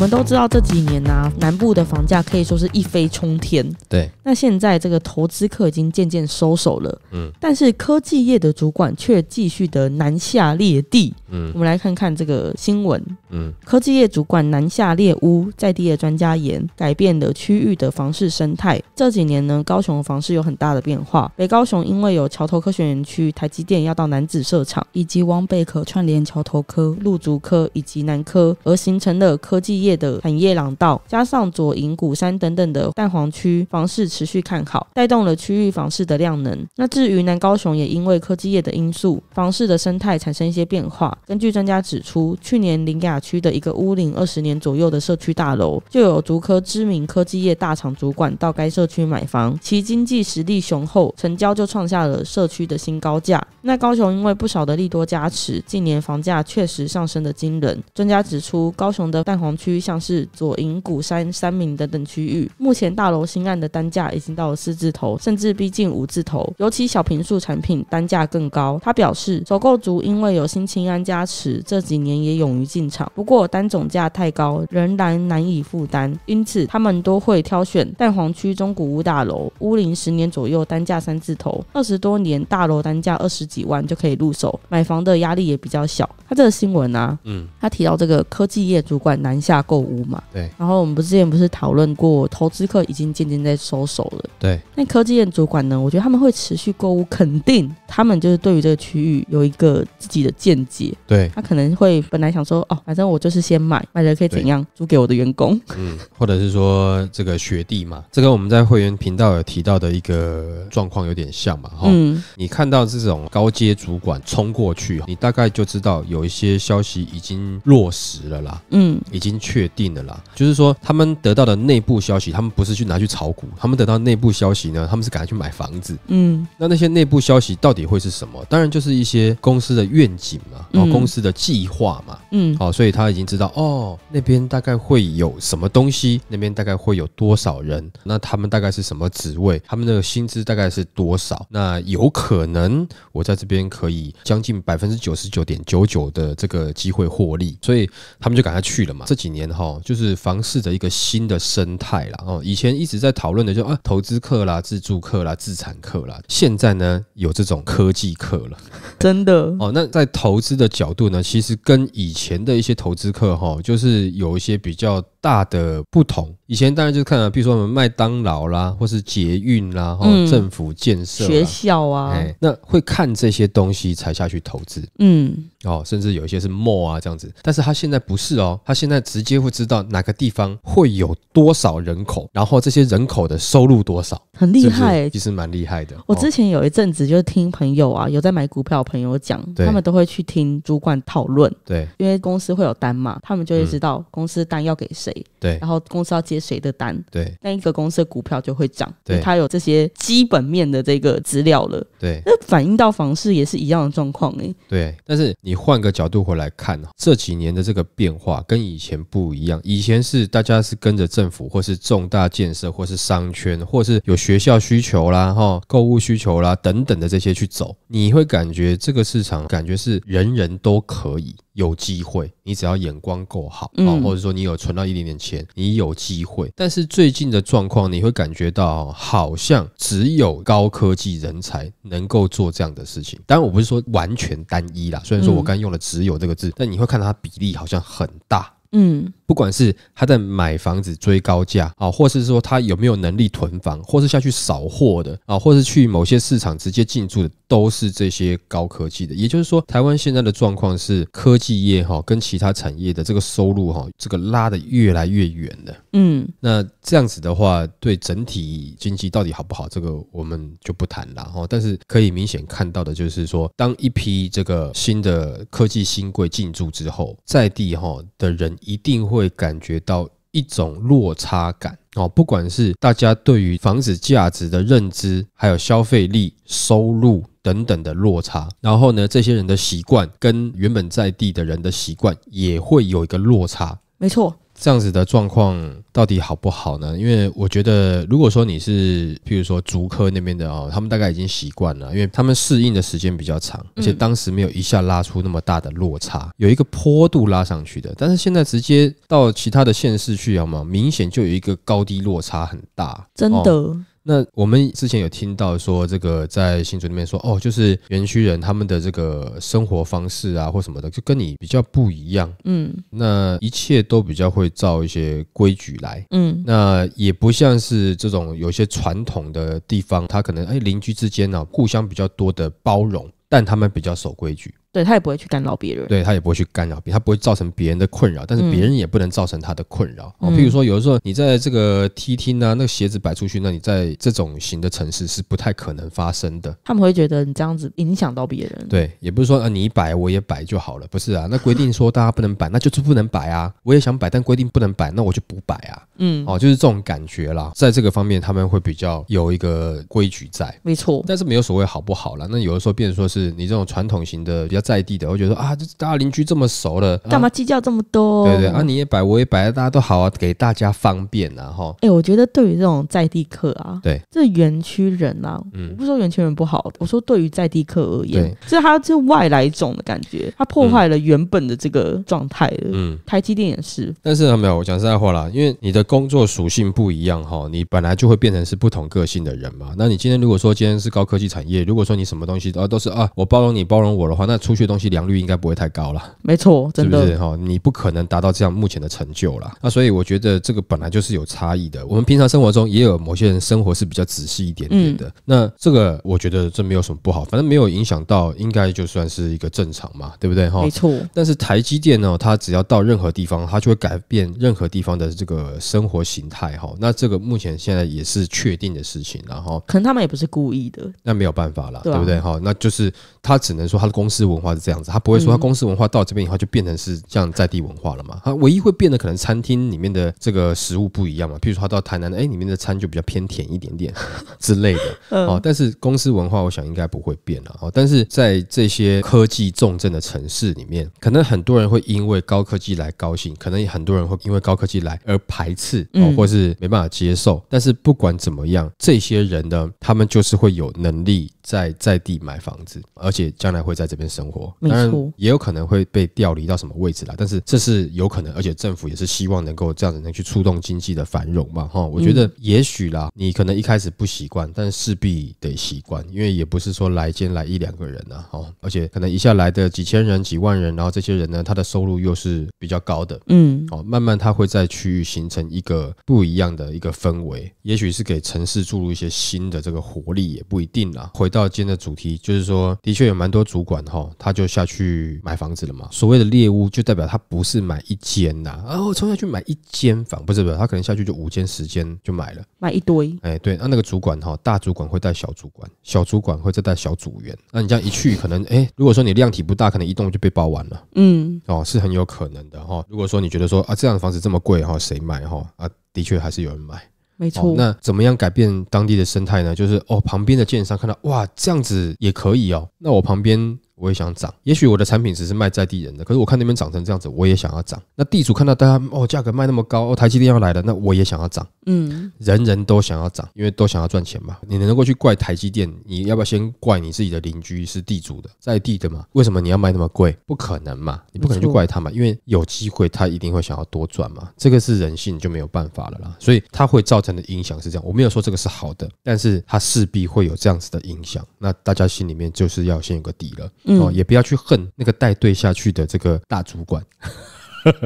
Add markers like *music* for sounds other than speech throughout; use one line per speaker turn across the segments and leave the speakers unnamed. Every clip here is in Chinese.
我们都知道这几年呢，南部的房价可以说是一飞冲天。对，那现在这个投资客已经渐渐收手了。嗯，但是科技业的主管却继续的南下猎地。嗯，我们来看看这个新闻。嗯，科技业主管南下猎屋，在地的专家言，改变了区域的房市生态。这几年呢，高雄的房市有很大的变化。北高雄因为有桥头科学园区、台积电要到南子社厂，以及汪贝壳串联桥头科、陆竹科以及南科，而形成的科技业。的产业廊道，加上左营、古山等等的蛋黄区，房市持续看好，带动了区域房市的量能。那至于南高雄，也因为科技业的因素，房市的生态产生一些变化。根据专家指出，去年林雅区的一个屋龄二十年左右的社区大楼，就有足科知名科技业大厂主管到该社区买房，其经济实力雄厚，成交就创下了社区的新高价。那高雄因为不少的利多加持，近年房价确实上升的惊人。专家指出，高雄的蛋黄区。像是左营、古山、三明等等区域，目前大楼新案的单价已经到了四字头，甚至逼近五字头，尤其小平数产品单价更高。他表示，首购族因为有新青安加持，这几年也勇于进场，不过单总价太高，仍然难以负担，因此他们都会挑选蛋黄区中古屋大楼、屋龄十年左右，单价三字头，二十多年大楼单价二十几万就可以入手，买房的压力也比较小。他这个新闻啊，嗯，他提到这个科技业主管南下。购物嘛，对。然后我们不之前不是讨论过，投资客已经渐渐在收手了，对。那科技业主管呢？我觉得他们会持续购物，肯定他们就是对于这个区域有一个自己的见解，对。他可能会本来想说，哦，反正我就是先买，买了可以怎样租给我的员工，
嗯，或者是说这个学弟嘛，这跟我们在会员频道有提到的一个状况有点像嘛，哈。嗯，你看到这种高阶主管冲过去，你大概就知道有一些消息已经落实了啦，嗯，已经确。确定的啦，就是说他们得到的内部消息，他们不是去拿去炒股，他们得到内部消息呢，他们是赶快去买房子。嗯，那那些内部消息到底会是什么？当然就是一些公司的愿景嘛，然后公司的计划嘛。嗯，好，所以他已经知道哦，那边大概会有什么东西，那边大概会有多少人，那他们大概是什么职位，他们的薪资大概是多少？那有可能我在这边可以将近百分之九十九点九九的这个机会获利，所以他们就赶快去了嘛。这几年。年哈，就是房市的一个新的生态啦哦，以前一直在讨论的就啊，投资客啦、自住客啦、自产客啦，现在呢有这种科技客了，*laughs* 真的哦。那在投资的角度呢，其实跟以前的一些投资客哈，就是有一些比较。大的不同，以前当然就看啊，比如说麦当劳啦，或是捷运啦，然后政府建设、学校啊，那会看这些东西才下去投资。嗯，哦，甚至有一些是 More 啊这样子，但是他现在不是哦，他现在直接会知道哪个地方会有多少人口，然后这些人口的收入多少，很厉害，其实蛮厉害的。我之
前有一阵子就听朋友啊，有在买股票朋友讲，他们都会去听主管讨论，对，因为公司会有单嘛，他们就会知道公司单要给谁。对，然后公司要接谁的单？对，那一个公司的股票就会涨，对，它有这些基本面的这个资料了。对，那反映到房市也是一样的状况诶。
对，但是你换个角度回来看，这几年的这个变化跟以前不一样。以前是大家是跟着政府或是重大建设，或是商圈，或是有学校需求啦、哈购物需求啦等等的这些去走，你会感觉这个市场感觉是人人都可以有机会。你只要眼光够好，嗯，或者说你有存到一点点钱，你有机会。但是最近的状况，你会感觉到好像只有高科技人才能够做这样的事情。当然，我不是说完全单一啦，虽然说我刚用了“只有”这个字，但你会看到它比例好像很大，嗯，不管是他在买房子追高价啊，或是说他有没有能力囤房，或是下去扫货的啊，或是去某些市场直接进驻的。都是这些高科技的，也就是说，台湾现在的状况是科技业哈跟其他产业的这个收入哈这个拉的越来越远了。嗯，那这样子的话，对整体经济到底好不好？这个我们就不谈了哈。但是可以明显看到的就是说，当一批这个新的科技新贵进驻之后，在地哈的人一定会感觉到一种落差感哦。不管是大家对于房子价值的认知，还有消费力、收入。等等的落差，然后呢，这些人的习惯跟原本在地的人的习惯也会有一个落差。没错，这样子的状况到底好不好呢？因为我觉得，如果说你是，譬如说竹科那边的哦，他们大概已经习惯了，因为他们适应的时间比较长，而且当时没有一下拉出那么大的落差，有一个坡度拉上去的。但是现在直接到其他的县市去，好吗？明显就有一个高低落差很大，真的。那我们之前有听到说，这个在新竹那边说，哦，就是园区人他们的这个生活方式啊，或什么的，就跟你比较不一样，嗯，那一切都比较会照一些规矩来，嗯，那也不像是这种有些传统的地方，他可能哎邻居之间呢互相比较多的包容，但他们比较守规矩。
对他也不会去干扰
别人，对他也不会去干扰别，他不会造成别人的困扰，但是别人也不能造成他的困扰。哦，比如说有的时候你在这个梯厅啊，那个鞋子摆出去，那你在这种型的城市是不太可能发生的。
他们会觉得你这样子影响到别
人。对，也不是说啊，你摆我也摆就好了，不是啊。那规定说大家不能摆，那就是不能摆啊。我也想摆，但规定不能摆，那我就不摆啊。嗯，哦，就是这种感觉啦。在这个方面，他们会比较有一个规矩在，没错。但是没有所谓好不好了。那有的时候，变成说是你这种传统型的。在地的，我觉得啊，这大家邻居这么熟了，干嘛
计较这么多？对对，啊你
也摆我也摆，大家都好啊，给大家方便，然后，哎，
我觉得对于这种在地客啊，对，这园区人啊，嗯，我不说园区人不好我说对于在地客而言，这他是外来种的感觉，他破坏了原本的这个状态嗯，台积电也是，
但是没有我讲实在话啦，因为你的工作属性不一样哈，你本来就会变成是不同个性的人嘛。那你今天如果说今天是高科技产业，如果说你什么东西啊都是啊，我包容你包容我的话，那。出去东西良率应该不会太高了，
没错，真的是
哈，你不可能达到这样目前的成就了。那所以我觉得这个本来就是有差异的。我们平常生活中也有某些人生活是比较仔细一点点的。那这个我觉得这没有什么不好，反正没有影响到，应该就算是一个正常嘛，对不对哈？没错。但是台积电呢，它只要到任何地方，它就会改变任何地方的这个生活形态哈。那这个目前现在也是确定的事情，然后可能他们也不是故意的，那没有办法了，对不对哈？那就是他只能说他的公司文。文化是这样子，他不会说他公司文化到这边以后就变成是像在地文化了嘛？他唯一会变的可能餐厅里面的这个食物不一样嘛，譬如说他到台南的，哎，里面的餐就比较偏甜一点点 *laughs* 之类的哦。但是公司文化，我想应该不会变了哦。但是在这些科技重镇的城市里面，可能很多人会因为高科技来高兴，可能很多人会因为高科技来而排斥，或是没办法接受。但是不管怎么样，这些人呢，他们就是会有能力。在在地买房子，而且将来会在这边生活，当然也有可能会被调离到什么位置啦。但是这是有可能，而且政府也是希望能够这样子能去触动经济的繁荣嘛。哈，我觉得也许啦，你可能一开始不习惯，但势必得习惯，因为也不是说来间来一两个人呐，哈，而且可能一下来的几千人、几万人，然后这些人呢，他的收入又是比较高的，嗯，哦，慢慢他会在区域形成一个不一样的一个氛围，也许是给城市注入一些新的这个活力，也不一定啦。回到二间的主题就是说，的确有蛮多主管哈，他就下去买房子了嘛。所谓的猎物，就代表他不是买一间呐，哦，冲下去买一间房，不是不是，他可能下去就五间、十间就买了，买一堆。哎，对，那那个主管哈，大主管会带小主管，小主管会再带小组员。那你这样一去，可能哎，如果说你量体不大，可能一栋就被包完了。嗯，哦，是很有可能的哈。如果说你觉得说啊，这样的房子这么贵哈，谁买哈？啊，的确还是有人买。没错，那怎么样改变当地的生态呢？就是哦，旁边的建商看到哇，这样子也可以哦，那我旁边。我也想涨，也许我的产品只是卖在地人的，可是我看那边涨成这样子，我也想要涨。那地主看到大家哦，价格卖那么高哦，台积电要来了，那我也想要涨。嗯，人人都想要涨，因为都想要赚钱嘛。你能够去怪台积电，你要不要先怪你自己的邻居是地主的，在地的嘛？为什么你要卖那么贵？不可能嘛，你不可能去怪他嘛，因为有机会他一定会想要多赚嘛。这个是人性，就没有办法了啦。所以它会造成的影响是这样，我没有说这个是好的，但是它势必会有这样子的影响。那大家心里面就是要先有个底了。哦，也不要去恨那个带队下去的这个大主管，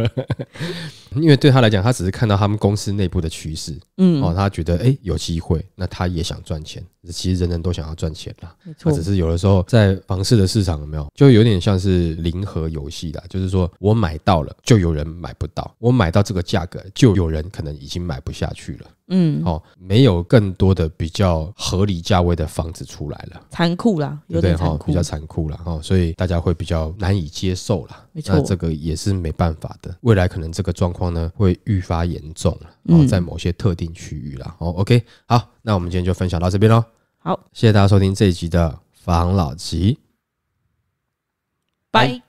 *laughs* 因为对他来讲，他只是看到他们公司内部的趋势。嗯，哦，他觉得哎有机会，那他也想赚钱。其实人人都想要赚钱啦，或者只是有的时候在房市的市场有没有，就有点像是零和游戏啦，就是说我买到了，就有人买不到；我买到这个价格，就有人可能已经买不下去了。嗯，哦，没有更多的比较合理价位的房子出来了，
残酷啦，有点哈，比较
残酷了哦，所以大家会比较难以接受了，没错，这个也是没办法的，未来可能这个状况呢会愈发严重了，在某些特定区域啦，哦，OK，好，那我们今天就分享到这边喽，好，谢谢大家收听这一集的房老集，
拜。